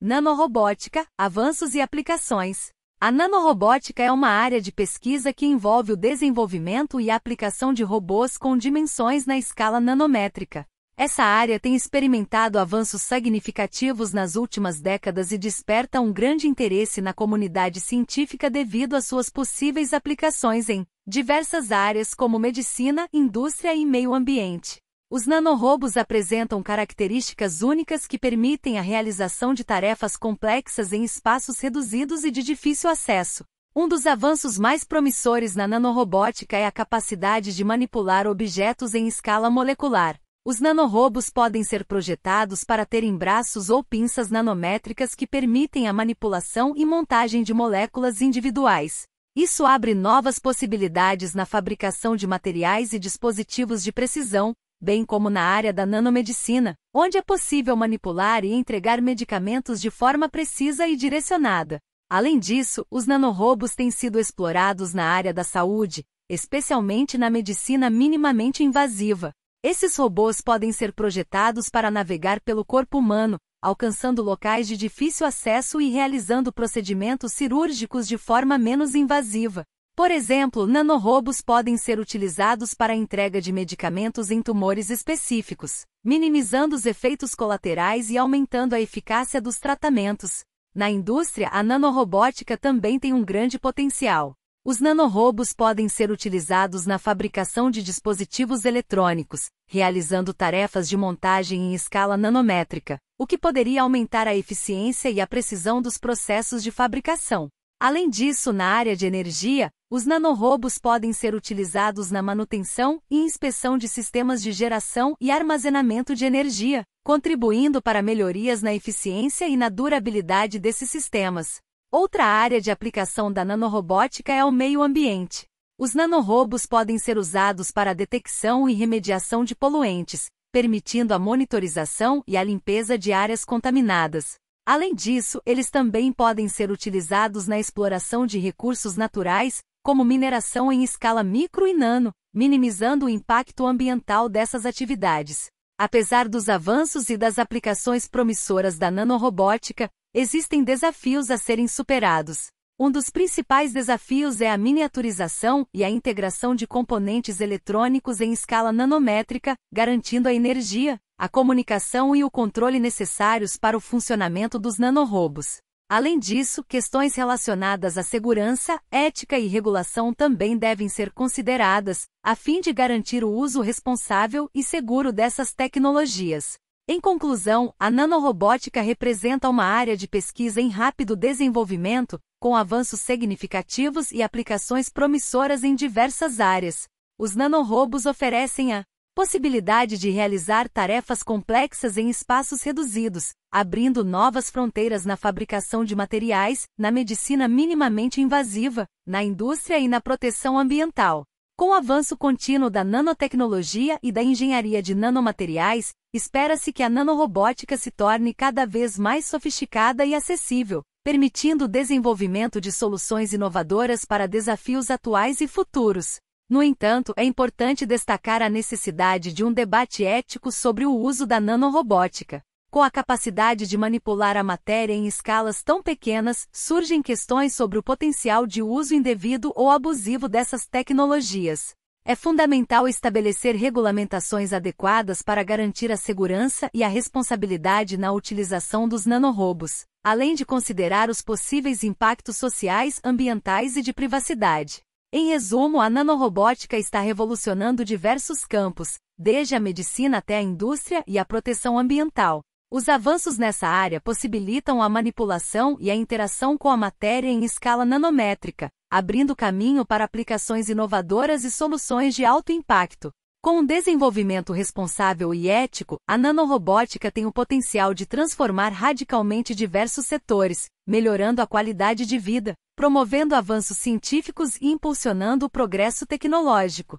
Nanorobótica, avanços e aplicações. A nanorobótica é uma área de pesquisa que envolve o desenvolvimento e aplicação de robôs com dimensões na escala nanométrica. Essa área tem experimentado avanços significativos nas últimas décadas e desperta um grande interesse na comunidade científica devido às suas possíveis aplicações em diversas áreas como medicina, indústria e meio ambiente. Os nanorobos apresentam características únicas que permitem a realização de tarefas complexas em espaços reduzidos e de difícil acesso. Um dos avanços mais promissores na nanorobótica é a capacidade de manipular objetos em escala molecular. Os nanorobos podem ser projetados para terem braços ou pinças nanométricas que permitem a manipulação e montagem de moléculas individuais. Isso abre novas possibilidades na fabricação de materiais e dispositivos de precisão, bem como na área da nanomedicina, onde é possível manipular e entregar medicamentos de forma precisa e direcionada. Além disso, os nanorobos têm sido explorados na área da saúde, especialmente na medicina minimamente invasiva. Esses robôs podem ser projetados para navegar pelo corpo humano, alcançando locais de difícil acesso e realizando procedimentos cirúrgicos de forma menos invasiva. Por exemplo, nanorobos podem ser utilizados para a entrega de medicamentos em tumores específicos, minimizando os efeitos colaterais e aumentando a eficácia dos tratamentos. Na indústria, a nanorobótica também tem um grande potencial. Os nanorobos podem ser utilizados na fabricação de dispositivos eletrônicos, realizando tarefas de montagem em escala nanométrica, o que poderia aumentar a eficiência e a precisão dos processos de fabricação. Além disso, na área de energia, os nanorobos podem ser utilizados na manutenção e inspeção de sistemas de geração e armazenamento de energia, contribuindo para melhorias na eficiência e na durabilidade desses sistemas. Outra área de aplicação da nanorobótica é o meio ambiente. Os nanorobos podem ser usados para a detecção e remediação de poluentes, permitindo a monitorização e a limpeza de áreas contaminadas. Além disso, eles também podem ser utilizados na exploração de recursos naturais, como mineração em escala micro e nano, minimizando o impacto ambiental dessas atividades. Apesar dos avanços e das aplicações promissoras da nanorobótica, existem desafios a serem superados. Um dos principais desafios é a miniaturização e a integração de componentes eletrônicos em escala nanométrica, garantindo a energia, a comunicação e o controle necessários para o funcionamento dos nanorobos. Além disso, questões relacionadas à segurança, ética e regulação também devem ser consideradas, a fim de garantir o uso responsável e seguro dessas tecnologias. Em conclusão, a nanorobótica representa uma área de pesquisa em rápido desenvolvimento, com avanços significativos e aplicações promissoras em diversas áreas. Os nanorobos oferecem a possibilidade de realizar tarefas complexas em espaços reduzidos, abrindo novas fronteiras na fabricação de materiais, na medicina minimamente invasiva, na indústria e na proteção ambiental. Com o avanço contínuo da nanotecnologia e da engenharia de nanomateriais, espera-se que a nanorobótica se torne cada vez mais sofisticada e acessível, permitindo o desenvolvimento de soluções inovadoras para desafios atuais e futuros. No entanto, é importante destacar a necessidade de um debate ético sobre o uso da nanorobótica. Com a capacidade de manipular a matéria em escalas tão pequenas, surgem questões sobre o potencial de uso indevido ou abusivo dessas tecnologias. É fundamental estabelecer regulamentações adequadas para garantir a segurança e a responsabilidade na utilização dos nanorobos, além de considerar os possíveis impactos sociais, ambientais e de privacidade. Em resumo, a nanorobótica está revolucionando diversos campos, desde a medicina até a indústria e a proteção ambiental. Os avanços nessa área possibilitam a manipulação e a interação com a matéria em escala nanométrica, abrindo caminho para aplicações inovadoras e soluções de alto impacto. Com um desenvolvimento responsável e ético, a nanorobótica tem o potencial de transformar radicalmente diversos setores, melhorando a qualidade de vida, promovendo avanços científicos e impulsionando o progresso tecnológico.